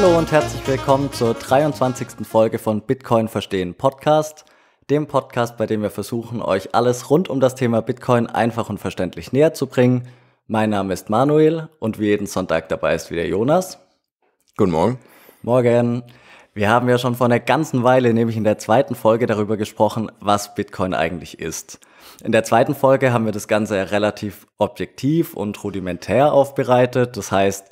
Hallo und herzlich willkommen zur 23. Folge von Bitcoin Verstehen Podcast, dem Podcast, bei dem wir versuchen, euch alles rund um das Thema Bitcoin einfach und verständlich näher zu bringen. Mein Name ist Manuel und wie jeden Sonntag dabei ist wieder Jonas. Guten Morgen. Morgen. Wir haben ja schon vor einer ganzen Weile, nämlich in der zweiten Folge, darüber gesprochen, was Bitcoin eigentlich ist. In der zweiten Folge haben wir das Ganze relativ objektiv und rudimentär aufbereitet. Das heißt,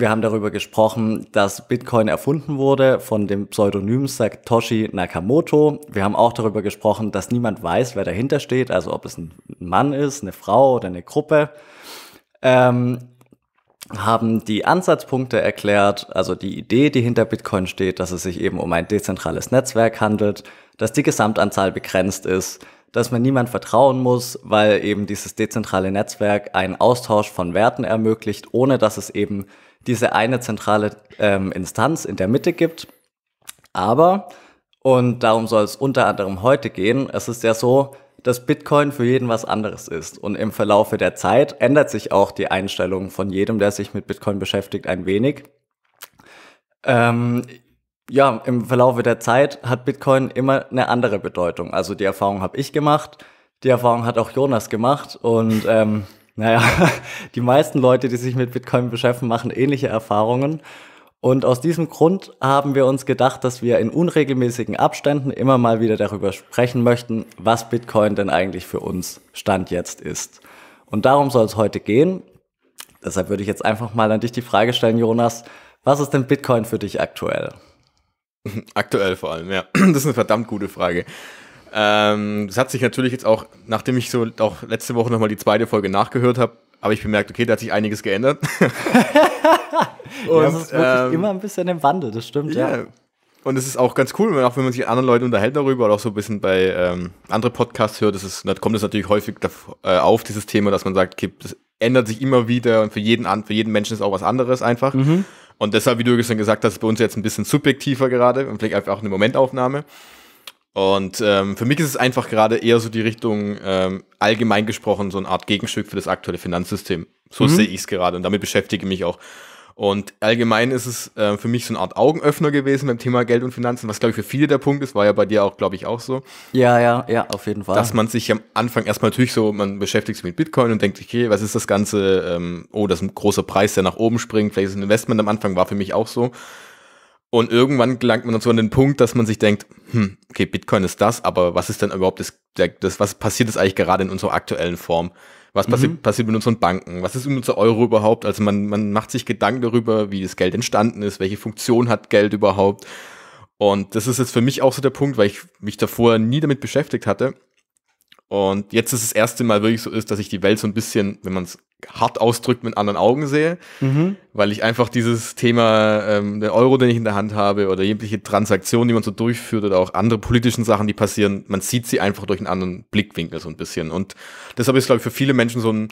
wir haben darüber gesprochen, dass Bitcoin erfunden wurde von dem Pseudonym Satoshi Nakamoto. Wir haben auch darüber gesprochen, dass niemand weiß, wer dahinter steht, also ob es ein Mann ist, eine Frau oder eine Gruppe. Ähm, haben die Ansatzpunkte erklärt, also die Idee, die hinter Bitcoin steht, dass es sich eben um ein dezentrales Netzwerk handelt, dass die Gesamtanzahl begrenzt ist, dass man niemand vertrauen muss, weil eben dieses dezentrale Netzwerk einen Austausch von Werten ermöglicht, ohne dass es eben diese eine zentrale ähm, Instanz in der Mitte gibt. Aber, und darum soll es unter anderem heute gehen, es ist ja so, dass Bitcoin für jeden was anderes ist. Und im Verlaufe der Zeit ändert sich auch die Einstellung von jedem, der sich mit Bitcoin beschäftigt, ein wenig. Ähm, ja, im Verlaufe der Zeit hat Bitcoin immer eine andere Bedeutung. Also die Erfahrung habe ich gemacht, die Erfahrung hat auch Jonas gemacht und ähm, naja, die meisten Leute, die sich mit Bitcoin beschäftigen, machen ähnliche Erfahrungen. Und aus diesem Grund haben wir uns gedacht, dass wir in unregelmäßigen Abständen immer mal wieder darüber sprechen möchten, was Bitcoin denn eigentlich für uns Stand jetzt ist. Und darum soll es heute gehen. Deshalb würde ich jetzt einfach mal an dich die Frage stellen, Jonas, was ist denn Bitcoin für dich aktuell? Aktuell vor allem, ja. Das ist eine verdammt gute Frage. Ähm, das hat sich natürlich jetzt auch, nachdem ich so auch letzte Woche nochmal die zweite Folge nachgehört habe, habe ich bemerkt, okay, da hat sich einiges geändert. und, ja, es ist wirklich ähm, immer ein bisschen im Wandel, das stimmt, ja. ja. Und es ist auch ganz cool, wenn, auch wenn man sich mit anderen Leuten unterhält darüber oder auch so ein bisschen bei ähm, anderen Podcasts hört, das ist, da kommt es natürlich häufig äh, auf, dieses Thema, dass man sagt, okay, das ändert sich immer wieder und für jeden, für jeden Menschen ist auch was anderes einfach. Mhm. Und deshalb, wie du gestern gesagt hast, ist bei uns jetzt ein bisschen subjektiver gerade und vielleicht einfach auch eine Momentaufnahme. Und ähm, für mich ist es einfach gerade eher so die Richtung, ähm, allgemein gesprochen, so eine Art Gegenstück für das aktuelle Finanzsystem. So mhm. sehe ich es gerade und damit beschäftige ich mich auch. Und allgemein ist es äh, für mich so eine Art Augenöffner gewesen beim Thema Geld und Finanzen, was glaube ich für viele der Punkt ist, war ja bei dir auch, glaube ich, auch so. Ja, ja, ja, auf jeden Fall. Dass man sich am Anfang erstmal natürlich so, man beschäftigt sich mit Bitcoin und denkt, okay, was ist das Ganze? Ähm, oh, das ist ein großer Preis, der nach oben springt, vielleicht ist ein Investment am Anfang, war für mich auch so. Und irgendwann gelangt man dann so an den Punkt, dass man sich denkt, hm, okay, Bitcoin ist das, aber was ist denn überhaupt das, das was passiert jetzt eigentlich gerade in unserer aktuellen Form? Was passi mhm. passiert mit unseren Banken? Was ist mit unserem Euro überhaupt? Also man, man macht sich Gedanken darüber, wie das Geld entstanden ist, welche Funktion hat Geld überhaupt. Und das ist jetzt für mich auch so der Punkt, weil ich mich davor nie damit beschäftigt hatte. Und jetzt ist das erste Mal wirklich so ist, dass ich die Welt so ein bisschen, wenn man es hart ausdrückt mit anderen Augen sehe, mhm. weil ich einfach dieses Thema, ähm, der Euro, den ich in der Hand habe oder jegliche Transaktion, die man so durchführt oder auch andere politischen Sachen, die passieren, man sieht sie einfach durch einen anderen Blickwinkel so ein bisschen. Und deshalb ist, glaube ich, für viele Menschen so ein,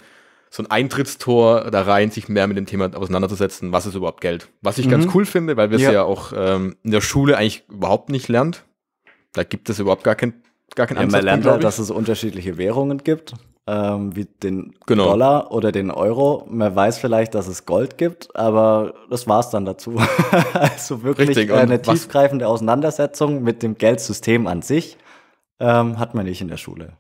so ein Eintrittstor da rein, sich mehr mit dem Thema auseinanderzusetzen, was ist überhaupt Geld. Was ich mhm. ganz cool finde, weil wir es ja. ja. auch ähm, in der Schule eigentlich überhaupt nicht lernt. Da gibt es überhaupt gar kein gar kein ja, Man lernt ja, halt, dass es unterschiedliche Währungen gibt ähm, wie den genau. Dollar oder den Euro. Man weiß vielleicht, dass es Gold gibt, aber das war es dann dazu. also wirklich äh, eine tiefgreifende Auseinandersetzung mit dem Geldsystem an sich ähm, hat man nicht in der Schule.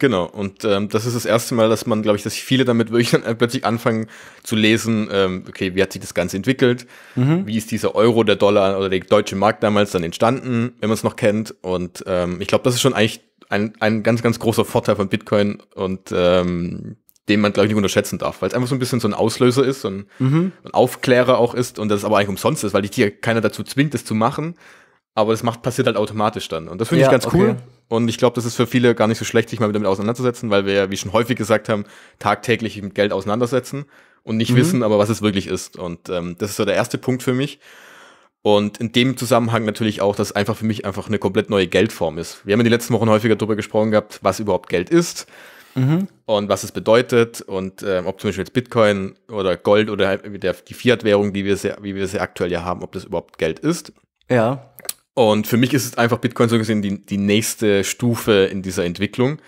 Genau, und ähm, das ist das erste Mal, dass man, glaube ich, dass viele damit wirklich dann äh, plötzlich anfangen zu lesen, ähm, okay, wie hat sich das Ganze entwickelt, mhm. wie ist dieser Euro, der Dollar oder der deutsche Markt damals dann entstanden, wenn man es noch kennt. Und ähm, ich glaube, das ist schon eigentlich ein, ein ganz, ganz großer Vorteil von Bitcoin und ähm, den man, glaube ich, nicht unterschätzen darf, weil es einfach so ein bisschen so ein Auslöser ist und mhm. ein Aufklärer auch ist und das aber eigentlich umsonst ist, weil dich hier keiner dazu zwingt, das zu machen. Aber das macht, passiert halt automatisch dann. Und das finde ja, ich ganz okay. cool. Und ich glaube, das ist für viele gar nicht so schlecht, sich mal damit auseinanderzusetzen, weil wir ja, wie schon häufig gesagt haben, tagtäglich mit Geld auseinandersetzen und nicht mhm. wissen, aber was es wirklich ist. Und ähm, das ist so der erste Punkt für mich. Und in dem Zusammenhang natürlich auch, dass einfach für mich einfach eine komplett neue Geldform ist. Wir haben in den letzten Wochen häufiger darüber gesprochen gehabt, was überhaupt Geld ist mhm. und was es bedeutet und äh, ob zum Beispiel jetzt Bitcoin oder Gold oder halt der, die Fiat-Währung, wie, wir sie, wie wir sie aktuell ja haben, ob das überhaupt Geld ist. Ja. Und für mich ist es einfach Bitcoin so gesehen die, die nächste Stufe in dieser Entwicklung,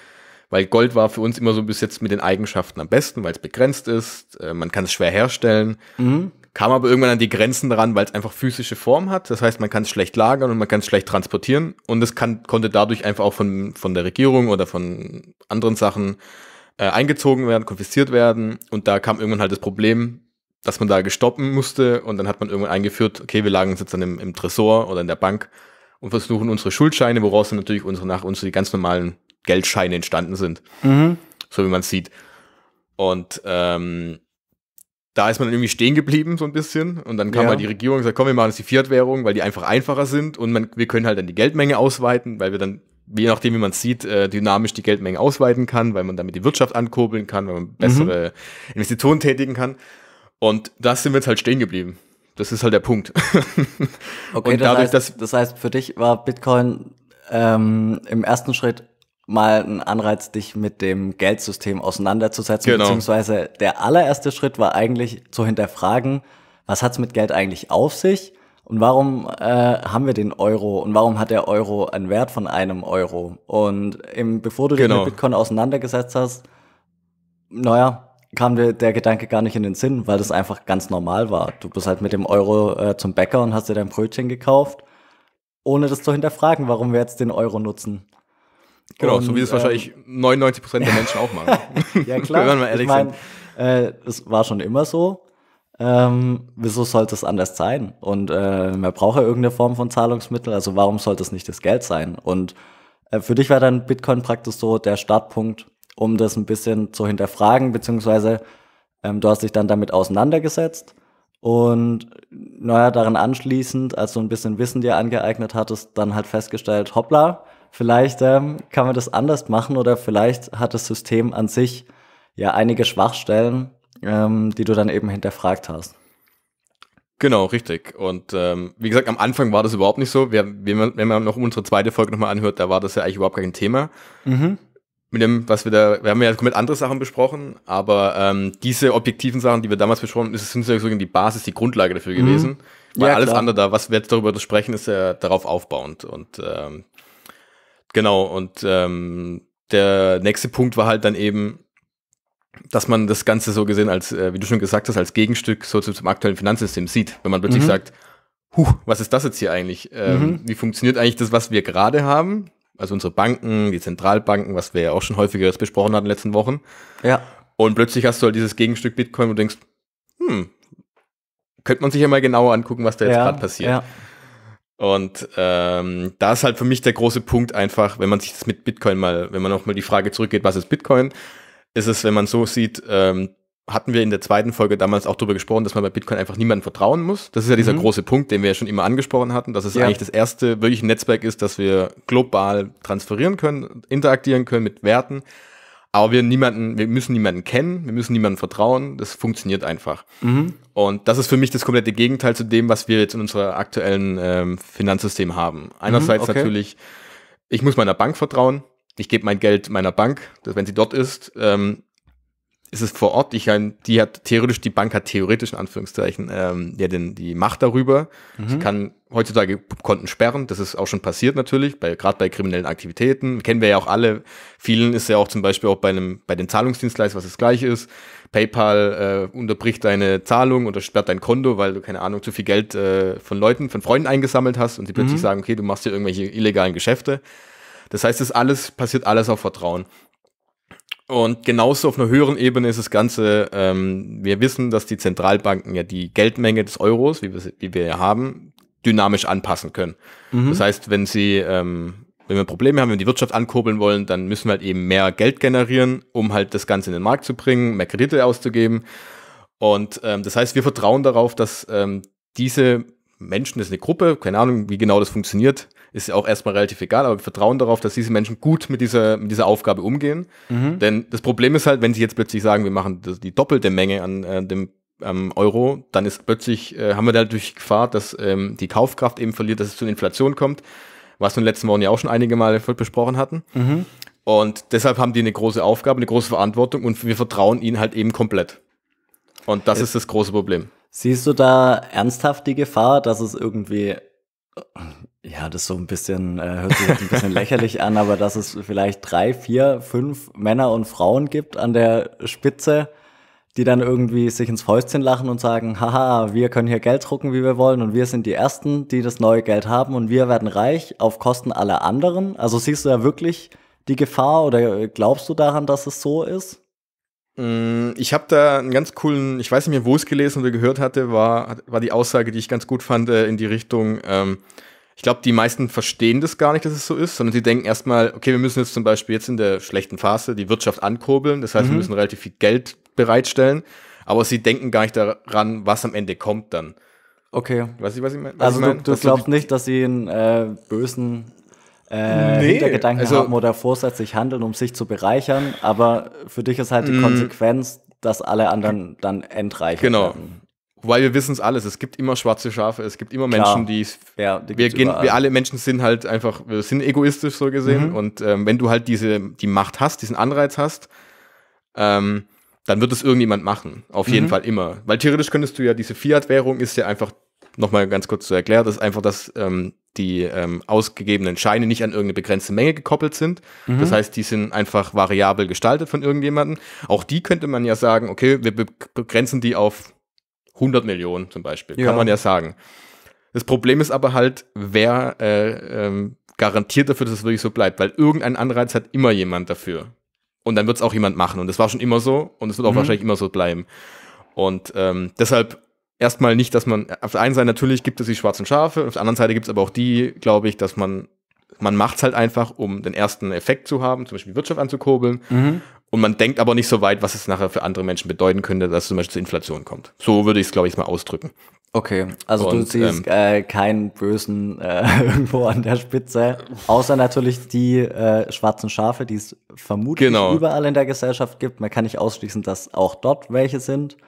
weil Gold war für uns immer so bis jetzt mit den Eigenschaften am besten, weil es begrenzt ist, äh, man kann es schwer herstellen. Mhm kam aber irgendwann an die Grenzen dran, weil es einfach physische Form hat. Das heißt, man kann es schlecht lagern und man kann es schlecht transportieren. Und es kann, konnte dadurch einfach auch von, von der Regierung oder von anderen Sachen äh, eingezogen werden, konfisziert werden. Und da kam irgendwann halt das Problem, dass man da gestoppen musste. Und dann hat man irgendwann eingeführt, okay, wir lagen es jetzt dann im, im Tresor oder in der Bank und versuchen unsere Schuldscheine, woraus dann natürlich unsere, nach uns die ganz normalen Geldscheine entstanden sind. Mhm. So wie man sieht. Und ähm, da ist man irgendwie stehen geblieben, so ein bisschen. Und dann kam ja. halt die Regierung und sagt, komm, wir machen jetzt die Fiat-Währung, weil die einfach einfacher sind. Und man, wir können halt dann die Geldmenge ausweiten, weil wir dann, je nachdem, wie man sieht, äh, dynamisch die Geldmenge ausweiten kann, weil man damit die Wirtschaft ankurbeln kann, weil man mhm. bessere mhm. Investitionen tätigen kann. Und das sind wir jetzt halt stehen geblieben. Das ist halt der Punkt. okay, und dadurch, das, heißt, das heißt, für dich war Bitcoin ähm, im ersten Schritt mal ein Anreiz, dich mit dem Geldsystem auseinanderzusetzen. Genau. Beziehungsweise der allererste Schritt war eigentlich zu hinterfragen, was hat's mit Geld eigentlich auf sich und warum äh, haben wir den Euro und warum hat der Euro einen Wert von einem Euro? Und im, bevor du genau. dich mit Bitcoin auseinandergesetzt hast, naja, kam dir der Gedanke gar nicht in den Sinn, weil das einfach ganz normal war. Du bist halt mit dem Euro äh, zum Bäcker und hast dir dein Brötchen gekauft, ohne das zu hinterfragen, warum wir jetzt den Euro nutzen. Genau, und, so wie es ähm, wahrscheinlich 99 der Menschen auch machen. ja, klar. Wenn wir ehrlich ich mein, äh, es war schon immer so. Ähm, wieso sollte es anders sein? Und äh, man braucht ja irgendeine Form von Zahlungsmittel, also warum sollte es nicht das Geld sein? Und äh, für dich war dann Bitcoin praktisch so der Startpunkt, um das ein bisschen zu hinterfragen, beziehungsweise ähm, du hast dich dann damit auseinandergesetzt und naja, daran anschließend, als du ein bisschen Wissen dir angeeignet hattest, dann halt festgestellt, hoppla, Vielleicht ähm, kann man das anders machen oder vielleicht hat das System an sich ja einige Schwachstellen, ähm, die du dann eben hinterfragt hast. Genau, richtig. Und ähm, wie gesagt, am Anfang war das überhaupt nicht so. Wir, wenn, man, wenn man noch unsere zweite Folge nochmal anhört, da war das ja eigentlich überhaupt kein Thema. Mhm. Mit dem, was wir da, wir haben ja komplett andere Sachen besprochen, aber ähm, diese objektiven Sachen, die wir damals besprochen haben, sind sozusagen die Basis, die Grundlage dafür mhm. gewesen. Mhm. Weil ja, alles klar. andere da, was wir jetzt darüber sprechen, ist ja darauf aufbauend. Und ähm, Genau, und ähm, der nächste Punkt war halt dann eben, dass man das Ganze so gesehen als, äh, wie du schon gesagt hast, als Gegenstück so zum, zum aktuellen Finanzsystem sieht. Wenn man plötzlich mhm. sagt, huh, was ist das jetzt hier eigentlich? Ähm, mhm. Wie funktioniert eigentlich das, was wir gerade haben? Also unsere Banken, die Zentralbanken, was wir ja auch schon häufiger besprochen hatten in den letzten Wochen. Ja. Und plötzlich hast du halt dieses Gegenstück Bitcoin und denkst, hm, könnte man sich ja mal genauer angucken, was da jetzt ja, gerade passiert. Ja. Und ähm, da ist halt für mich der große Punkt einfach, wenn man sich das mit Bitcoin mal, wenn man auch mal die Frage zurückgeht, was ist Bitcoin, ist es, wenn man so sieht, ähm, hatten wir in der zweiten Folge damals auch darüber gesprochen, dass man bei Bitcoin einfach niemandem vertrauen muss. Das ist ja dieser mhm. große Punkt, den wir ja schon immer angesprochen hatten, dass es ja. eigentlich das erste wirkliche Netzwerk ist, dass wir global transferieren können, interagieren können mit Werten aber wir niemanden, wir müssen niemanden kennen, wir müssen niemanden vertrauen, das funktioniert einfach. Mhm. Und das ist für mich das komplette Gegenteil zu dem, was wir jetzt in unserem aktuellen ähm, Finanzsystem haben. Mhm, Einerseits mhm, okay. natürlich, ich muss meiner Bank vertrauen, ich gebe mein Geld meiner Bank, dass wenn sie dort ist, ähm, ist es vor Ort. Ich kann, die hat theoretisch, die Bank hat theoretisch in Anführungszeichen ähm, ja den, die Macht darüber. Mhm. Sie kann heutzutage Konten sperren. Das ist auch schon passiert natürlich, bei, gerade bei kriminellen Aktivitäten. Kennen wir ja auch alle. Vielen ist ja auch zum Beispiel auch bei einem, bei den Zahlungsdienstleistern, was das gleiche ist. PayPal äh, unterbricht deine Zahlung oder sperrt dein Konto, weil du, keine Ahnung, zu viel Geld äh, von Leuten, von Freunden eingesammelt hast und die plötzlich mhm. sagen, okay, du machst hier irgendwelche illegalen Geschäfte. Das heißt, das alles passiert alles auf Vertrauen. Und genauso auf einer höheren Ebene ist das Ganze, ähm, wir wissen, dass die Zentralbanken ja die Geldmenge des Euros, wie wir, wie wir ja haben, dynamisch anpassen können. Mhm. Das heißt, wenn sie, ähm, wenn wir Probleme haben, wenn wir die Wirtschaft ankurbeln wollen, dann müssen wir halt eben mehr Geld generieren, um halt das Ganze in den Markt zu bringen, mehr Kredite auszugeben. Und ähm, das heißt, wir vertrauen darauf, dass ähm, diese Menschen, das ist eine Gruppe, keine Ahnung, wie genau das funktioniert, ist ja auch erstmal relativ egal, aber wir vertrauen darauf, dass diese Menschen gut mit dieser, mit dieser Aufgabe umgehen. Mhm. Denn das Problem ist halt, wenn sie jetzt plötzlich sagen, wir machen das, die doppelte Menge an äh, dem ähm, Euro, dann ist plötzlich, äh, haben wir dadurch Gefahr, dass ähm, die Kaufkraft eben verliert, dass es zu einer Inflation kommt, was wir in den letzten Wochen ja auch schon einige Male besprochen hatten. Mhm. Und deshalb haben die eine große Aufgabe, eine große Verantwortung und wir vertrauen ihnen halt eben komplett. Und das Jetzt ist das große Problem. Siehst du da ernsthaft die Gefahr, dass es irgendwie ja, das so ein bisschen, äh, hört sich ein bisschen lächerlich an, aber dass es vielleicht drei, vier, fünf Männer und Frauen gibt an der Spitze, die dann irgendwie sich ins Fäustchen lachen und sagen, haha, wir können hier Geld drucken, wie wir wollen und wir sind die Ersten, die das neue Geld haben und wir werden reich auf Kosten aller anderen. Also siehst du da wirklich die Gefahr oder glaubst du daran, dass es so ist? Mm, ich habe da einen ganz coolen, ich weiß nicht mehr, wo ich es gelesen oder gehört hatte, war, war die Aussage, die ich ganz gut fand, äh, in die Richtung, ähm, ich glaube, die meisten verstehen das gar nicht, dass es so ist, sondern sie denken erstmal, okay, wir müssen jetzt zum Beispiel jetzt in der schlechten Phase die Wirtschaft ankurbeln. Das heißt, mhm. wir müssen relativ viel Geld bereitstellen. Aber sie denken gar nicht daran, was am Ende kommt dann. Okay. Weiß ich, was ich meine? Also ich mein? du, du glaubst nicht, dass sie einen äh, bösen äh, nee, Hintergedanken also, haben oder vorsätzlich handeln, um sich zu bereichern, aber für dich ist halt die mm. Konsequenz, dass alle anderen dann entreichen. genau. werden. Wobei wir wissen es alles, es gibt immer schwarze Schafe, es gibt immer Menschen, die, ja, die wir, gehen, wir alle Menschen sind halt einfach, wir sind egoistisch so gesehen mhm. und ähm, wenn du halt diese, die Macht hast, diesen Anreiz hast, ähm, dann wird es irgendjemand machen, auf jeden mhm. Fall immer. Weil theoretisch könntest du ja, diese Fiat-Währung ist ja einfach, nochmal ganz kurz zu erklären, das ist einfach, dass ähm, die ähm, ausgegebenen Scheine nicht an irgendeine begrenzte Menge gekoppelt sind. Mhm. Das heißt, die sind einfach variabel gestaltet von irgendjemandem. Auch die könnte man ja sagen, okay, wir begrenzen die auf 100 Millionen zum Beispiel, ja. kann man ja sagen. Das Problem ist aber halt, wer äh, ähm, garantiert dafür, dass es wirklich so bleibt, weil irgendein Anreiz hat immer jemand dafür. Und dann wird es auch jemand machen. Und das war schon immer so und es wird auch mhm. wahrscheinlich immer so bleiben. Und ähm, deshalb erstmal nicht, dass man, auf der einen Seite natürlich gibt es die schwarzen Schafe, auf der anderen Seite gibt es aber auch die, glaube ich, dass man, man macht es halt einfach, um den ersten Effekt zu haben, zum Beispiel die Wirtschaft anzukurbeln. Mhm. Und man denkt aber nicht so weit, was es nachher für andere Menschen bedeuten könnte, dass es zum Beispiel zu Inflation kommt. So würde ich es, glaube ich, mal ausdrücken. Okay, also und, du ähm, siehst ähm, äh, keinen Bösen äh, irgendwo an der Spitze, außer natürlich die äh, schwarzen Schafe, die es vermutlich genau. überall in der Gesellschaft gibt. Man kann nicht ausschließen, dass auch dort welche sind.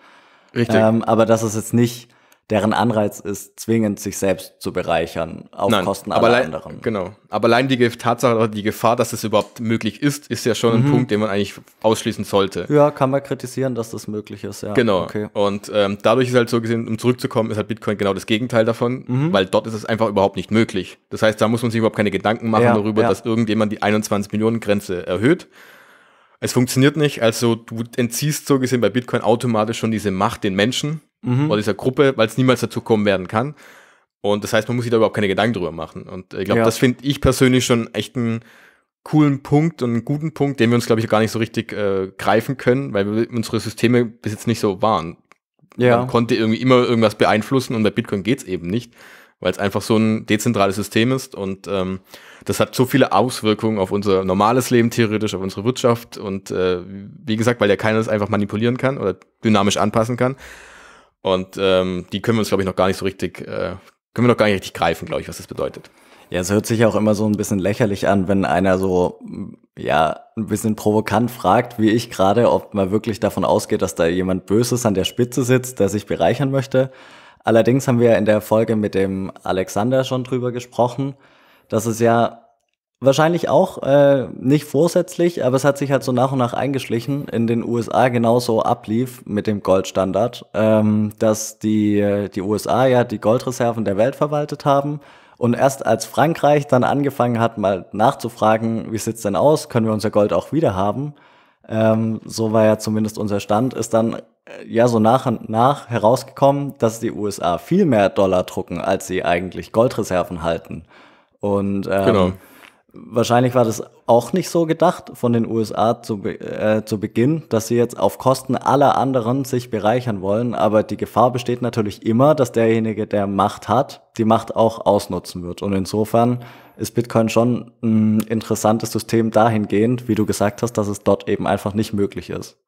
Richtig. Ähm, aber das ist jetzt nicht deren Anreiz ist, zwingend sich selbst zu bereichern, auf Nein, Kosten aller allein, anderen. Genau. Aber allein die Tatsache oder die Gefahr, dass es überhaupt möglich ist, ist ja schon mhm. ein Punkt, den man eigentlich ausschließen sollte. Ja, kann man kritisieren, dass das möglich ist, ja. Genau. Okay. Und ähm, dadurch ist halt so gesehen, um zurückzukommen, ist halt Bitcoin genau das Gegenteil davon, mhm. weil dort ist es einfach überhaupt nicht möglich. Das heißt, da muss man sich überhaupt keine Gedanken machen ja, darüber, ja. dass irgendjemand die 21 Millionen Grenze erhöht. Es funktioniert nicht, also du entziehst so gesehen bei Bitcoin automatisch schon diese Macht den Menschen mhm. oder dieser Gruppe, weil es niemals dazu kommen werden kann. Und das heißt, man muss sich da überhaupt keine Gedanken drüber machen. Und ich glaube, ja. das finde ich persönlich schon echt einen coolen Punkt und einen guten Punkt, den wir uns, glaube ich, gar nicht so richtig äh, greifen können, weil wir, unsere Systeme bis jetzt nicht so waren. Ja. Man konnte irgendwie immer irgendwas beeinflussen und bei Bitcoin geht es eben nicht, weil es einfach so ein dezentrales System ist und ähm, das hat so viele Auswirkungen auf unser normales Leben theoretisch, auf unsere Wirtschaft und äh, wie gesagt, weil ja keiner das einfach manipulieren kann oder dynamisch anpassen kann. Und ähm, die können wir uns, glaube ich, noch gar nicht so richtig, äh, können wir noch gar nicht richtig greifen, glaube ich, was das bedeutet. Ja, es hört sich auch immer so ein bisschen lächerlich an, wenn einer so, ja, ein bisschen provokant fragt, wie ich gerade, ob man wirklich davon ausgeht, dass da jemand Böses an der Spitze sitzt, der sich bereichern möchte. Allerdings haben wir in der Folge mit dem Alexander schon drüber gesprochen, dass es ja Wahrscheinlich auch, äh, nicht vorsätzlich, aber es hat sich halt so nach und nach eingeschlichen, in den USA genauso ablief mit dem Goldstandard, ähm, dass die, äh, die USA ja die Goldreserven der Welt verwaltet haben. Und erst als Frankreich dann angefangen hat, mal nachzufragen, wie sieht es denn aus, können wir unser Gold auch wieder haben, ähm, so war ja zumindest unser Stand, ist dann äh, ja so nach und nach herausgekommen, dass die USA viel mehr Dollar drucken, als sie eigentlich Goldreserven halten. Und ähm, genau Wahrscheinlich war das auch nicht so gedacht von den USA zu, äh, zu Beginn, dass sie jetzt auf Kosten aller anderen sich bereichern wollen. Aber die Gefahr besteht natürlich immer, dass derjenige, der Macht hat, die Macht auch ausnutzen wird. Und insofern ist Bitcoin schon ein interessantes System dahingehend, wie du gesagt hast, dass es dort eben einfach nicht möglich ist.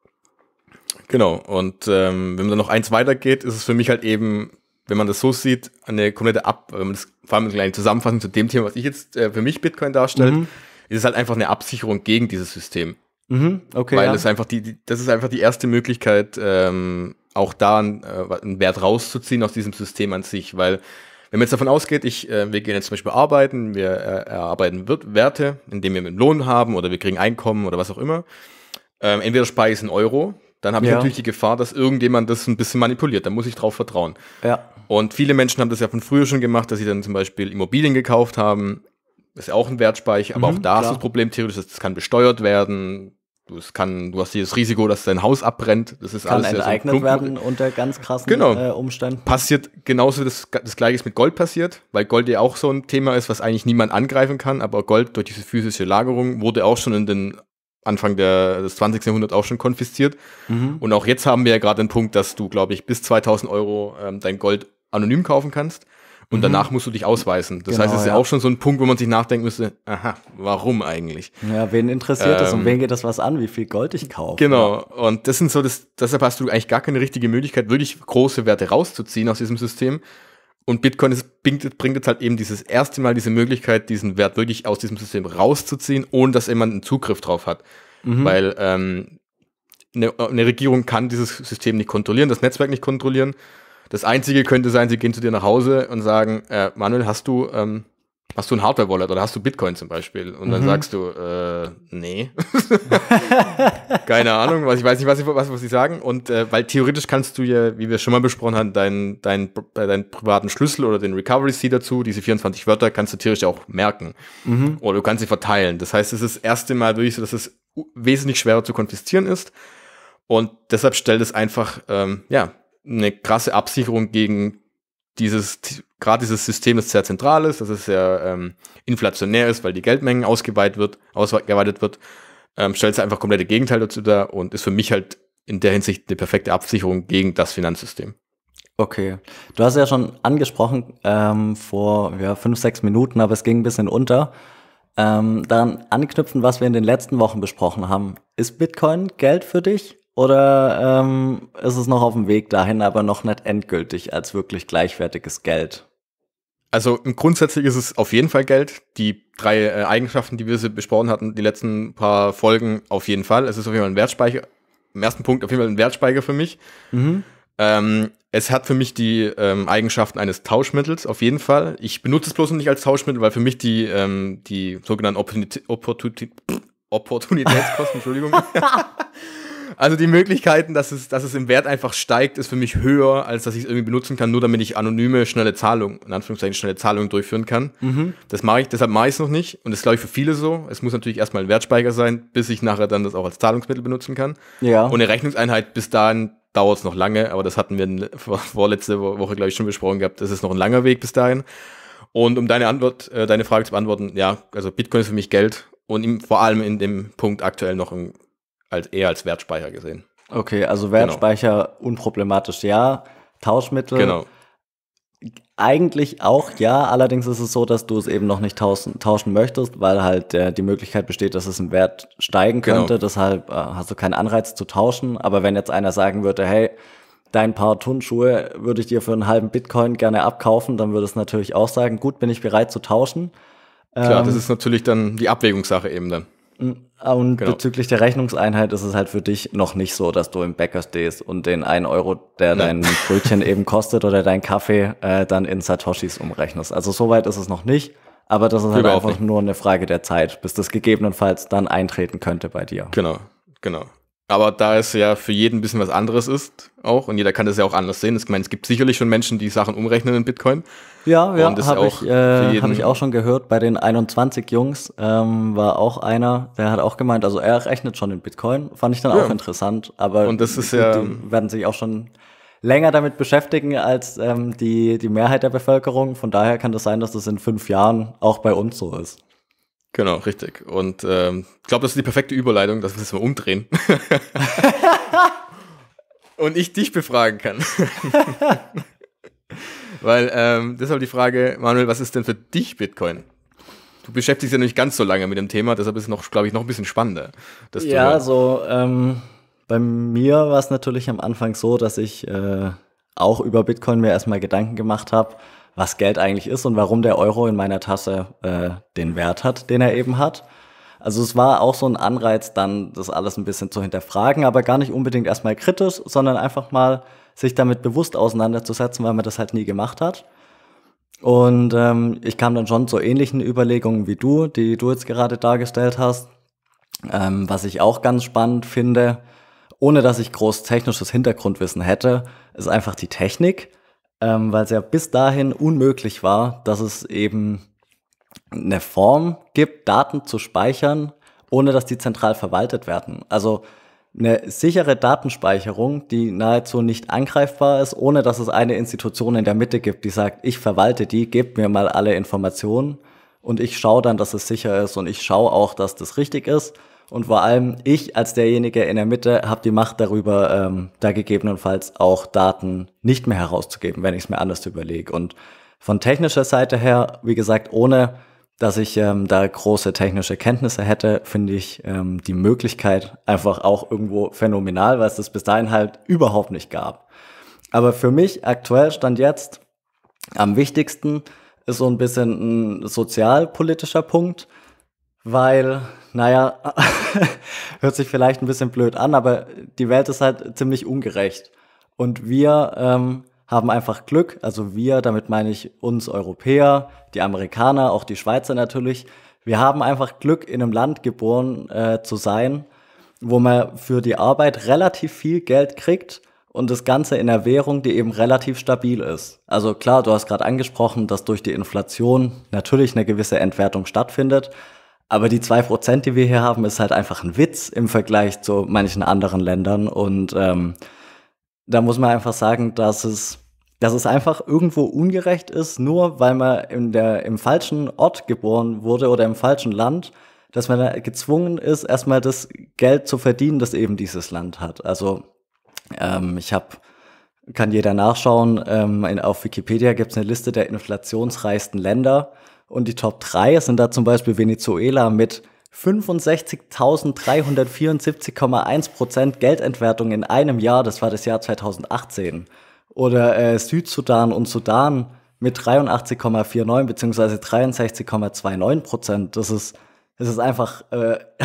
Genau. Und ähm, wenn man dann noch eins weitergeht, ist es für mich halt eben wenn man das so sieht, eine komplette Ab, wenn man das, vor allem eine kleine Zusammenfassung zu dem Thema, was ich jetzt äh, für mich Bitcoin darstelle, mhm. ist es halt einfach eine Absicherung gegen dieses System. Mhm, okay, Weil ja. es einfach die, die, das ist einfach die erste Möglichkeit, ähm, auch da einen, äh, einen Wert rauszuziehen aus diesem System an sich. Weil wenn man jetzt davon ausgeht, ich, äh, wir gehen jetzt zum Beispiel arbeiten, wir äh, erarbeiten Werte, indem wir einen Lohn haben oder wir kriegen Einkommen oder was auch immer. Ähm, entweder speise ich einen Euro, dann habe ich ja. natürlich die Gefahr, dass irgendjemand das ein bisschen manipuliert. Da muss ich drauf vertrauen. Ja. Und viele Menschen haben das ja von früher schon gemacht, dass sie dann zum Beispiel Immobilien gekauft haben. Das ist auch ein Wertspeicher, aber mhm, auch da klar. ist das Problem theoretisch, das kann besteuert werden. Du, kann, du hast hier das Risiko, dass dein Haus abbrennt. Das ist kann alles enteignet ja so werden unter ganz krassen genau. äh, Umständen. Passiert genauso das, das Gleiche ist mit Gold passiert, weil Gold ja auch so ein Thema ist, was eigentlich niemand angreifen kann. Aber Gold durch diese physische Lagerung wurde auch schon in den Anfang der, des 20. Jahrhunderts auch schon konfisziert. Mhm. Und auch jetzt haben wir ja gerade den Punkt, dass du, glaube ich, bis 2000 Euro ähm, dein Gold anonym kaufen kannst. Und mhm. danach musst du dich ausweisen. Das genau, heißt, es ist ja auch schon so ein Punkt, wo man sich nachdenken müsste, aha, warum eigentlich? Ja, wen interessiert ähm, das und ähm, wen geht das was an, wie viel Gold ich kaufe? Genau, und das sind so, das, deshalb hast du eigentlich gar keine richtige Möglichkeit, wirklich große Werte rauszuziehen aus diesem System. Und Bitcoin ist, bringt, bringt, jetzt halt eben dieses erste Mal diese Möglichkeit, diesen Wert wirklich aus diesem System rauszuziehen, ohne dass jemand einen Zugriff drauf hat. Mhm. Weil ähm, eine, eine Regierung kann dieses System nicht kontrollieren, das Netzwerk nicht kontrollieren. Das Einzige könnte sein, sie gehen zu dir nach Hause und sagen, äh, Manuel, hast du, ähm, hast du ein Hardware-Wallet oder hast du Bitcoin zum Beispiel? Und dann mhm. sagst du, äh, nee. Keine Ahnung, was, ich weiß nicht, was, ich, was, was sagen. Und äh, weil theoretisch kannst du ja, wie wir schon mal besprochen haben, deinen dein, dein äh, privaten Schlüssel oder den Recovery-C dazu, diese 24 Wörter, kannst du theoretisch auch merken. Mhm. Oder du kannst sie verteilen. Das heißt, es ist das erste Mal wirklich so, dass es wesentlich schwerer zu konfiszieren ist. Und deshalb stellt es einfach, ähm, ja, eine krasse Absicherung gegen dieses, gerade dieses System, das sehr zentral ist, dass es sehr ähm, inflationär ist, weil die Geldmengen ausgeweitet wird, ausgeweitet wird, ähm, stellt es einfach komplette Gegenteil dazu dar und ist für mich halt in der Hinsicht eine perfekte Absicherung gegen das Finanzsystem. Okay. Du hast ja schon angesprochen ähm, vor ja, fünf, sechs Minuten, aber es ging ein bisschen unter. Ähm, dann anknüpfen, was wir in den letzten Wochen besprochen haben. Ist Bitcoin Geld für dich? Oder ähm, ist es noch auf dem Weg dahin, aber noch nicht endgültig als wirklich gleichwertiges Geld? Also grundsätzlich ist es auf jeden Fall Geld. Die drei äh, Eigenschaften, die wir besprochen hatten, die letzten paar Folgen, auf jeden Fall. Es ist auf jeden Fall ein Wertspeicher. Im ersten Punkt auf jeden Fall ein Wertspeicher für mich. Mhm. Ähm, es hat für mich die ähm, Eigenschaften eines Tauschmittels, auf jeden Fall. Ich benutze es bloß noch nicht als Tauschmittel, weil für mich die, ähm, die sogenannten Opportunitätskosten, Opportunitä Entschuldigung. Also die Möglichkeiten, dass es, dass es im Wert einfach steigt, ist für mich höher, als dass ich es irgendwie benutzen kann, nur damit ich anonyme, schnelle Zahlung, in Anführungszeichen schnelle Zahlung durchführen kann. Mhm. Das mache ich, deshalb mache ich es noch nicht. Und das ist, glaube ich, für viele so. Es muss natürlich erstmal ein Wertspeicher sein, bis ich nachher dann das auch als Zahlungsmittel benutzen kann. Ja. Und eine Rechnungseinheit bis dahin dauert es noch lange, aber das hatten wir vorletzte Woche, glaube ich, schon besprochen gehabt. Das ist noch ein langer Weg bis dahin. Und um deine Antwort, äh, deine Frage zu beantworten, ja, also Bitcoin ist für mich Geld und im, vor allem in dem Punkt aktuell noch ein als eher als Wertspeicher gesehen. Okay, also genau. Wertspeicher genau. unproblematisch, ja. Tauschmittel. Genau. Eigentlich auch ja, allerdings ist es so, dass du es eben noch nicht tauschen, tauschen möchtest, weil halt äh, die Möglichkeit besteht, dass es im Wert steigen genau. könnte. Genau. Deshalb äh, hast du keinen Anreiz zu tauschen. Aber wenn jetzt einer sagen würde, hey, dein Paar Turnschuhe würde ich dir für einen halben Bitcoin gerne abkaufen, dann würde es natürlich auch sagen, gut, bin ich bereit zu tauschen. Klar, das ähm, ist natürlich dann die Abwägungssache eben dann. Äh, und genau. bezüglich der Rechnungseinheit ist es halt für dich noch nicht so, dass du im Bäcker stehst und den einen Euro, der nee. dein Brötchen eben kostet oder dein Kaffee, äh, dann in Satoshis umrechnest. Also soweit ist es noch nicht, aber das ist halt Überhaupt einfach nicht. nur eine Frage der Zeit, bis das gegebenenfalls dann eintreten könnte bei dir. Genau, genau. Aber da es ja für jeden ein bisschen was anderes ist, auch, und jeder kann das ja auch anders sehen. Ich meine, es gibt sicherlich schon Menschen, die Sachen umrechnen in Bitcoin. Ja, ja, habe ich, äh, hab ich auch schon gehört. Bei den 21 Jungs ähm, war auch einer, der hat auch gemeint, also er rechnet schon in Bitcoin. Fand ich dann ja. auch interessant. Aber und das ist ja, die werden sich auch schon länger damit beschäftigen als ähm, die, die Mehrheit der Bevölkerung. Von daher kann das sein, dass das in fünf Jahren auch bei uns so ist. Genau, richtig. Und ähm, ich ähm, glaube, das ist die perfekte Überleitung, dass wir das mal umdrehen. Und ich dich befragen kann. Weil ähm, deshalb die Frage, Manuel, was ist denn für dich Bitcoin? Du beschäftigst dich ja nicht ganz so lange mit dem Thema, deshalb ist es glaube ich, noch ein bisschen spannender. ja, so ähm, bei mir war es natürlich am Anfang so, dass ich äh, auch über Bitcoin mir erstmal Gedanken gemacht habe was Geld eigentlich ist und warum der Euro in meiner Tasse äh, den Wert hat, den er eben hat. Also es war auch so ein Anreiz, dann das alles ein bisschen zu hinterfragen, aber gar nicht unbedingt erstmal kritisch, sondern einfach mal sich damit bewusst auseinanderzusetzen, weil man das halt nie gemacht hat. Und ähm, ich kam dann schon zu ähnlichen Überlegungen wie du, die du jetzt gerade dargestellt hast. Ähm, was ich auch ganz spannend finde, ohne dass ich groß technisches Hintergrundwissen hätte, ist einfach die Technik ähm, weil es ja bis dahin unmöglich war, dass es eben eine Form gibt, Daten zu speichern, ohne dass die zentral verwaltet werden. Also eine sichere Datenspeicherung, die nahezu nicht angreifbar ist, ohne dass es eine Institution in der Mitte gibt, die sagt, ich verwalte die, gebt mir mal alle Informationen und ich schaue dann, dass es sicher ist und ich schaue auch, dass das richtig ist und vor allem ich als derjenige in der Mitte habe die Macht darüber, ähm, da gegebenenfalls auch Daten nicht mehr herauszugeben, wenn ich es mir anders überlege. Und von technischer Seite her, wie gesagt, ohne dass ich ähm, da große technische Kenntnisse hätte, finde ich ähm, die Möglichkeit einfach auch irgendwo phänomenal, weil es das bis dahin halt überhaupt nicht gab. Aber für mich aktuell stand jetzt am wichtigsten ist so ein bisschen ein sozialpolitischer Punkt weil, naja, hört sich vielleicht ein bisschen blöd an, aber die Welt ist halt ziemlich ungerecht. Und wir ähm, haben einfach Glück, also wir, damit meine ich uns Europäer, die Amerikaner, auch die Schweizer natürlich, wir haben einfach Glück, in einem Land geboren äh, zu sein, wo man für die Arbeit relativ viel Geld kriegt und das Ganze in einer Währung, die eben relativ stabil ist. Also klar, du hast gerade angesprochen, dass durch die Inflation natürlich eine gewisse Entwertung stattfindet, aber die 2%, die wir hier haben, ist halt einfach ein Witz im Vergleich zu manchen anderen Ländern. Und ähm, da muss man einfach sagen, dass es, dass es einfach irgendwo ungerecht ist, nur weil man in der, im falschen Ort geboren wurde oder im falschen Land, dass man da gezwungen ist, erstmal das Geld zu verdienen, das eben dieses Land hat. Also ähm, ich habe kann jeder nachschauen. Ähm, in, auf Wikipedia gibt es eine Liste der inflationsreichsten Länder. Und die Top 3 sind da zum Beispiel Venezuela mit 65.374,1% Geldentwertung in einem Jahr, das war das Jahr 2018. Oder äh, Südsudan und Sudan mit 83,49 bzw. 63,29%. Das ist, das ist einfach, äh,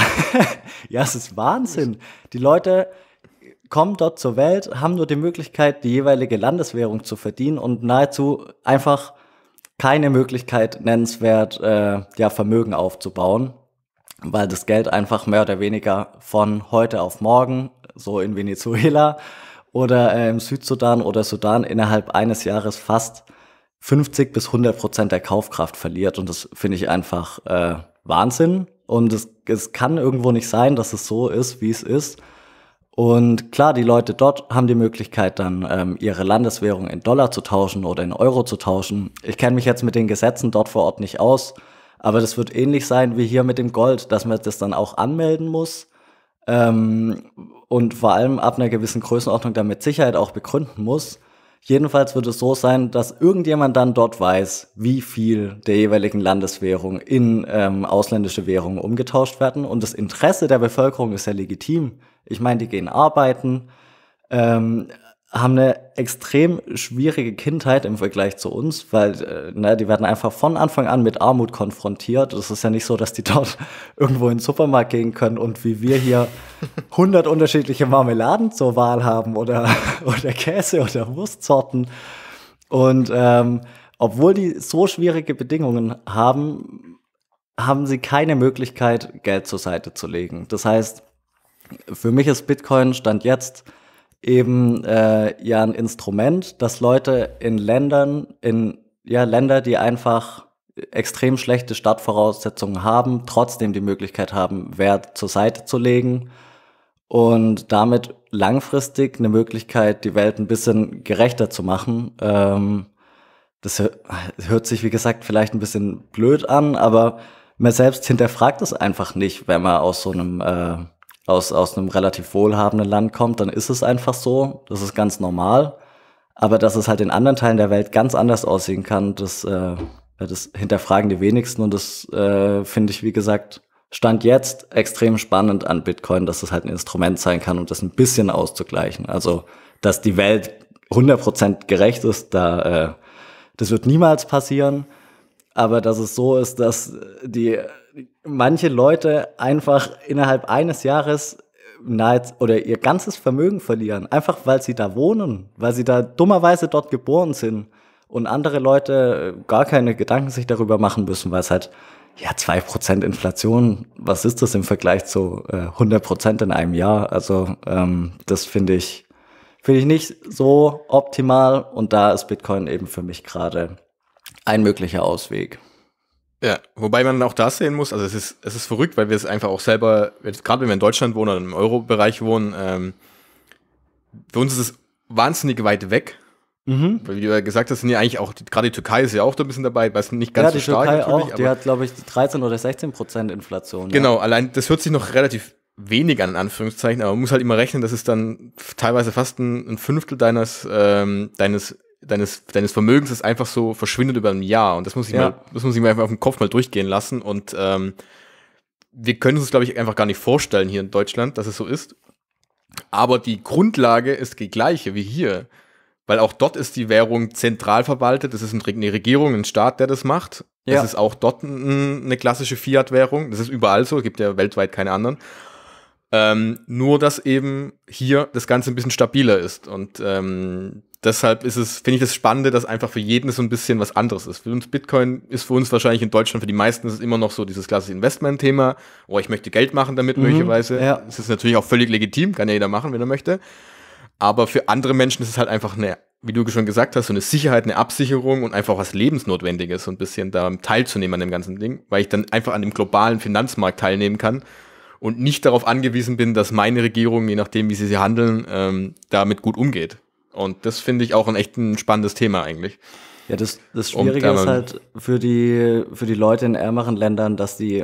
ja, es ist Wahnsinn. Die Leute kommen dort zur Welt, haben nur die Möglichkeit, die jeweilige Landeswährung zu verdienen und nahezu einfach keine Möglichkeit, nennenswert äh, ja, Vermögen aufzubauen, weil das Geld einfach mehr oder weniger von heute auf morgen, so in Venezuela oder äh, im Südsudan oder Sudan, innerhalb eines Jahres fast 50 bis 100 Prozent der Kaufkraft verliert. Und das finde ich einfach äh, Wahnsinn. Und es, es kann irgendwo nicht sein, dass es so ist, wie es ist. Und klar, die Leute dort haben die Möglichkeit, dann ähm, ihre Landeswährung in Dollar zu tauschen oder in Euro zu tauschen. Ich kenne mich jetzt mit den Gesetzen dort vor Ort nicht aus, aber das wird ähnlich sein wie hier mit dem Gold, dass man das dann auch anmelden muss ähm, und vor allem ab einer gewissen Größenordnung dann mit Sicherheit auch begründen muss. Jedenfalls wird es so sein, dass irgendjemand dann dort weiß, wie viel der jeweiligen Landeswährung in ähm, ausländische Währungen umgetauscht werden. Und das Interesse der Bevölkerung ist ja legitim ich meine, die gehen arbeiten, ähm, haben eine extrem schwierige Kindheit im Vergleich zu uns, weil äh, ne, die werden einfach von Anfang an mit Armut konfrontiert. Es ist ja nicht so, dass die dort irgendwo in den Supermarkt gehen können und wie wir hier 100 unterschiedliche Marmeladen zur Wahl haben oder, oder Käse oder Wurstsorten. Und ähm, obwohl die so schwierige Bedingungen haben, haben sie keine Möglichkeit, Geld zur Seite zu legen. Das heißt, für mich ist Bitcoin Stand jetzt eben äh, ja ein Instrument, das Leute in Ländern, in ja, Länder, die einfach extrem schlechte Startvoraussetzungen haben, trotzdem die Möglichkeit haben, Wert zur Seite zu legen und damit langfristig eine Möglichkeit, die Welt ein bisschen gerechter zu machen. Ähm, das hört sich, wie gesagt, vielleicht ein bisschen blöd an, aber man selbst hinterfragt es einfach nicht, wenn man aus so einem äh, aus, aus einem relativ wohlhabenden Land kommt, dann ist es einfach so. Das ist ganz normal. Aber dass es halt in anderen Teilen der Welt ganz anders aussehen kann, das, äh, das hinterfragen die wenigsten. Und das äh, finde ich, wie gesagt, Stand jetzt extrem spannend an Bitcoin, dass es halt ein Instrument sein kann, um das ein bisschen auszugleichen. Also, dass die Welt 100% gerecht ist, da, äh, das wird niemals passieren. Aber dass es so ist, dass die manche Leute einfach innerhalb eines Jahres äh, nahezu oder ihr ganzes Vermögen verlieren, einfach weil sie da wohnen, weil sie da dummerweise dort geboren sind und andere Leute äh, gar keine Gedanken sich darüber machen müssen, weil es halt ja, zwei Prozent Inflation, was ist das im Vergleich zu äh, 100% in einem Jahr? Also ähm, das finde ich, finde ich nicht so optimal und da ist Bitcoin eben für mich gerade ein möglicher Ausweg. Ja, wobei man auch das sehen muss, also es ist, es ist verrückt, weil wir es einfach auch selber, gerade wenn wir in Deutschland wohnen oder im Euro-Bereich wohnen, ähm, für uns ist es wahnsinnig weit weg. Mhm. Weil, wie du ja gesagt hast, sind ja eigentlich auch, gerade die Türkei ist ja auch da ein bisschen dabei, weil es nicht ganz ja, so stark Die Türkei natürlich. Auch, die hat, glaube ich, 13 oder 16 Prozent Inflation. Genau, ja. allein das hört sich noch relativ wenig an, in Anführungszeichen, aber man muss halt immer rechnen, dass es dann teilweise fast ein, ein Fünftel deines, ähm, deines deines, deines Vermögens ist einfach so verschwindet über ein Jahr. Und das muss ich, ja. mal, das muss ich mir einfach auf den Kopf mal durchgehen lassen. Und ähm, wir können uns, glaube ich, einfach gar nicht vorstellen hier in Deutschland, dass es so ist. Aber die Grundlage ist die gleiche wie hier. Weil auch dort ist die Währung zentral verwaltet. Das ist eine Regierung, ein Staat, der das macht. Ja. Das ist auch dort eine klassische Fiat-Währung. Das ist überall so. gibt ja weltweit keine anderen. Ähm, nur, dass eben hier das Ganze ein bisschen stabiler ist. Und ähm, deshalb ist es, finde ich das Spannende, dass einfach für jeden so ein bisschen was anderes ist. Für uns Bitcoin ist für uns wahrscheinlich in Deutschland, für die meisten ist es immer noch so dieses klassische Investment-Thema. Oh, ich möchte Geld machen damit, mhm, möglicherweise. Ja. Das ist natürlich auch völlig legitim, kann ja jeder machen, wenn er möchte. Aber für andere Menschen ist es halt einfach eine, wie du schon gesagt hast, so eine Sicherheit, eine Absicherung und einfach was Lebensnotwendiges, so ein bisschen da teilzunehmen an dem ganzen Ding, weil ich dann einfach an dem globalen Finanzmarkt teilnehmen kann und nicht darauf angewiesen bin, dass meine Regierung, je nachdem, wie sie sie handeln, ähm, damit gut umgeht. Und das finde ich auch ein echt ein spannendes Thema eigentlich. Ja, das, das Schwierige Und, ähm, ist halt für die, für die Leute in ärmeren Ländern, dass die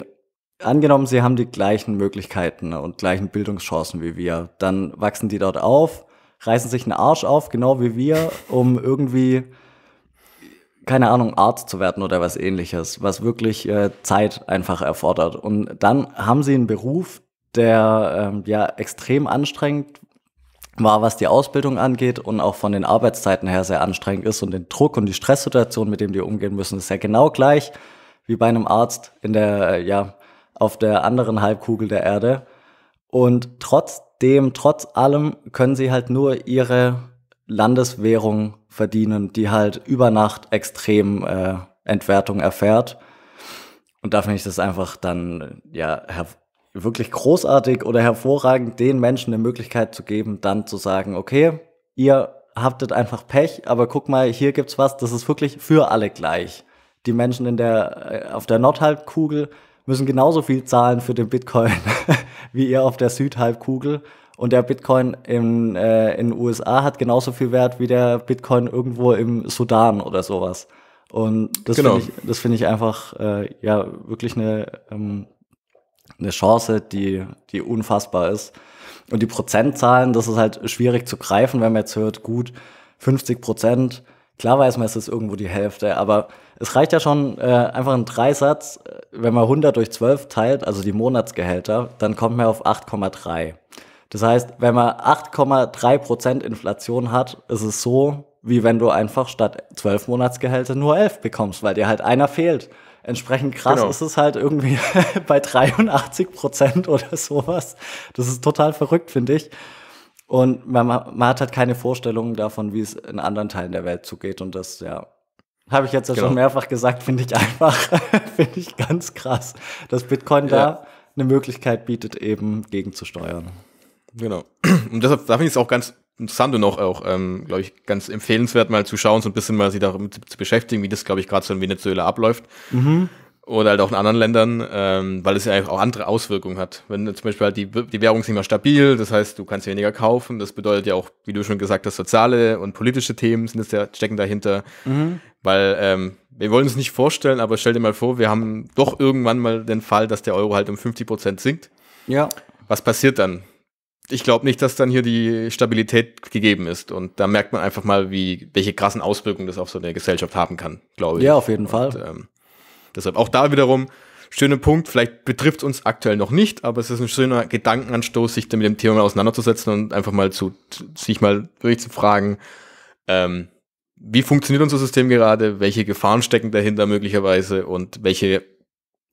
angenommen, sie haben die gleichen Möglichkeiten und gleichen Bildungschancen wie wir, dann wachsen die dort auf, reißen sich einen Arsch auf, genau wie wir, um irgendwie, keine Ahnung, Arzt zu werden oder was ähnliches, was wirklich äh, Zeit einfach erfordert. Und dann haben sie einen Beruf, der ähm, ja extrem anstrengend war, was die Ausbildung angeht und auch von den Arbeitszeiten her sehr anstrengend ist und den Druck und die Stresssituation, mit dem die umgehen müssen, ist ja genau gleich wie bei einem Arzt in der, äh, ja, auf der anderen Halbkugel der Erde. Und trotzdem, trotz allem können sie halt nur ihre Landeswährung verdienen, die halt über Nacht extrem äh, Entwertung erfährt. Und da finde ich das einfach dann ja wirklich großartig oder hervorragend, den Menschen eine Möglichkeit zu geben, dann zu sagen, okay, ihr habtet einfach Pech, aber guck mal, hier gibt's was, das ist wirklich für alle gleich. Die Menschen in der, äh, auf der Nordhalbkugel müssen genauso viel zahlen für den Bitcoin wie ihr auf der Südhalbkugel. Und der Bitcoin in, äh, in den USA hat genauso viel Wert wie der Bitcoin irgendwo im Sudan oder sowas. Und das genau. finde ich, das finde ich einfach äh, ja wirklich eine ähm, eine Chance, die, die unfassbar ist. Und die Prozentzahlen, das ist halt schwierig zu greifen, wenn man jetzt hört, gut, 50 Prozent. Klar weiß man, es ist irgendwo die Hälfte, aber es reicht ja schon äh, einfach ein Dreisatz, wenn man 100 durch 12 teilt, also die Monatsgehälter, dann kommt man auf 8,3. Das heißt, wenn man 8,3 Prozent Inflation hat, ist es so, wie wenn du einfach statt 12 Monatsgehälter nur 11 bekommst, weil dir halt einer fehlt. Entsprechend krass genau. ist es halt irgendwie bei 83 Prozent oder sowas. Das ist total verrückt, finde ich. Und man, man, hat halt keine Vorstellungen davon, wie es in anderen Teilen der Welt zugeht. Und das, ja, habe ich jetzt ja genau. schon mehrfach gesagt, finde ich einfach, finde ich ganz krass, dass Bitcoin ja. da eine Möglichkeit bietet, eben gegenzusteuern. Genau. Und deshalb da finde ich es auch ganz interessant und auch, auch ähm, glaube ich, ganz empfehlenswert, mal zu schauen, so ein bisschen mal sich damit zu, zu beschäftigen, wie das, glaube ich, gerade so in Venezuela abläuft. Mhm. Oder halt auch in anderen Ländern, ähm, weil es ja auch andere Auswirkungen hat. Wenn zum Beispiel halt die, die Währung ist nicht mehr stabil, das heißt, du kannst weniger kaufen, das bedeutet ja auch, wie du schon gesagt hast, soziale und politische Themen sind ja, stecken dahinter. Mhm. Weil ähm, wir wollen es nicht vorstellen, aber stell dir mal vor, wir haben doch irgendwann mal den Fall, dass der Euro halt um 50 Prozent sinkt. Ja. Was passiert dann? ich glaube nicht, dass dann hier die Stabilität gegeben ist. Und da merkt man einfach mal, wie, welche krassen Auswirkungen das auf so eine Gesellschaft haben kann, glaube ich. Ja, auf jeden Und, Fall. Ähm, deshalb auch da wiederum, schöner Punkt, vielleicht betrifft uns aktuell noch nicht, aber es ist ein schöner Gedankenanstoß, sich mit dem Thema auseinanderzusetzen und einfach mal zu, sich mal durchzufragen, ähm, wie funktioniert unser System gerade, welche Gefahren stecken dahinter möglicherweise und welche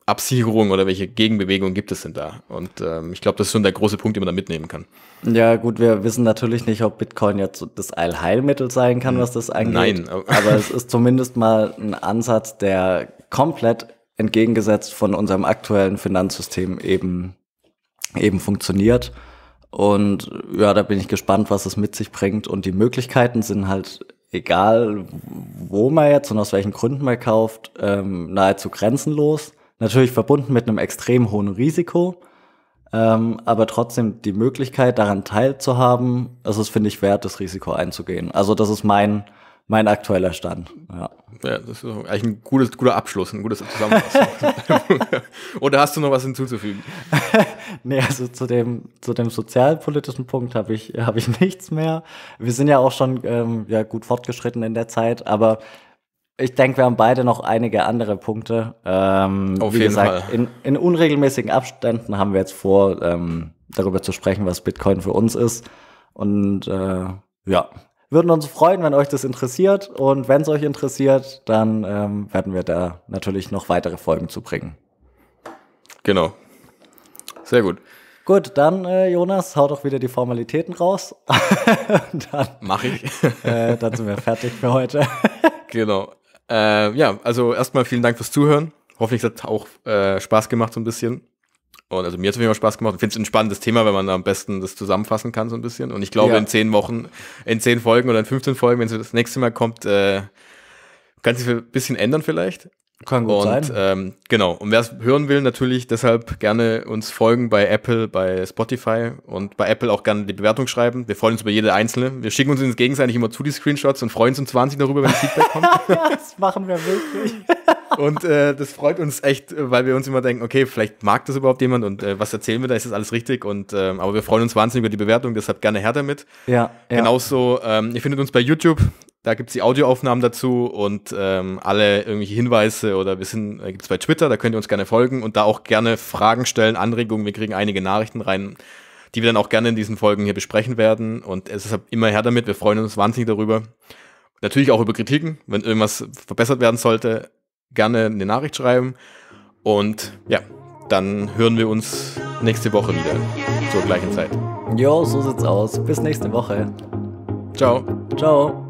Absicherung oder welche Gegenbewegung gibt es denn da? Und ähm, ich glaube, das ist schon der große Punkt, den man da mitnehmen kann. Ja, gut, wir wissen natürlich nicht, ob Bitcoin jetzt das Allheilmittel sein kann, hm. was das angeht. Nein. Aber es ist zumindest mal ein Ansatz, der komplett entgegengesetzt von unserem aktuellen Finanzsystem eben, eben funktioniert. Und ja, da bin ich gespannt, was es mit sich bringt. Und die Möglichkeiten sind halt egal wo man jetzt und aus welchen Gründen man kauft, ähm, nahezu grenzenlos. Natürlich verbunden mit einem extrem hohen Risiko, ähm, aber trotzdem die Möglichkeit, daran teilzuhaben, ist finde ich, wert, das Risiko einzugehen. Also das ist mein, mein aktueller Stand. Ja. ja, das ist eigentlich ein gutes, guter Abschluss, ein gutes Zusammenfassen. Oder hast du noch was hinzuzufügen? nee, also zu dem, zu dem sozialpolitischen Punkt habe ich, hab ich nichts mehr. Wir sind ja auch schon ähm, ja, gut fortgeschritten in der Zeit, aber ich denke, wir haben beide noch einige andere Punkte. Ähm, Auf wie jeden gesagt, Fall. In, in, unregelmäßigen Abständen haben wir jetzt vor, ähm, darüber zu sprechen, was Bitcoin für uns ist. Und äh, ja, würden uns freuen, wenn euch das interessiert. Und wenn es euch interessiert, dann ähm, werden wir da natürlich noch weitere Folgen zu bringen. Genau. Sehr gut. Gut, dann äh, Jonas, hau doch wieder die Formalitäten raus. dann, Mach ich. äh, dann sind wir fertig für heute. genau. Äh, ja, also erstmal vielen Dank fürs Zuhören. Hoffentlich hat es auch äh, Spaß gemacht so ein bisschen. Und also mir hat es auf jeden Fall Spaß gemacht. Ich finde es ein spannendes Thema, wenn man da am besten das zusammenfassen kann so ein bisschen. Und ich glaube, ja. in zehn Wochen, in zehn Folgen oder in 15 Folgen, wenn es das nächste Mal kommt, äh, kann sich ein bisschen ändern vielleicht. Kann gut und, sein. Ähm, genau. Und wer es hören will, natürlich deshalb gerne uns folgen bei Apple, bei Spotify und bei Apple auch gerne die Bewertung schreiben. Wir freuen uns über jede einzelne. Wir schicken uns ins gegenseitig immer zu die Screenshots und freuen uns um 20 darüber, wenn Feedback kommt. das machen wir wirklich. und äh, das freut uns echt, weil wir uns immer denken, okay, vielleicht mag das überhaupt jemand und äh, was erzählen wir da, ist das alles richtig? Und äh, aber wir freuen uns wahnsinnig über die Bewertung, deshalb gerne her damit. Ja. ja. Genauso, ähm, ihr findet uns bei YouTube da gibt es die Audioaufnahmen dazu und ähm, alle irgendwelche Hinweise oder Wissen äh, gibt es bei Twitter, da könnt ihr uns gerne folgen und da auch gerne Fragen stellen, Anregungen. Wir kriegen einige Nachrichten rein, die wir dann auch gerne in diesen Folgen hier besprechen werden. Und es ist halt immer her damit, wir freuen uns wahnsinnig darüber. Natürlich auch über Kritiken, wenn irgendwas verbessert werden sollte, gerne eine Nachricht schreiben. Und ja, dann hören wir uns nächste Woche wieder zur gleichen Zeit. Jo, so sieht's aus. Bis nächste Woche. Ciao. Ciao.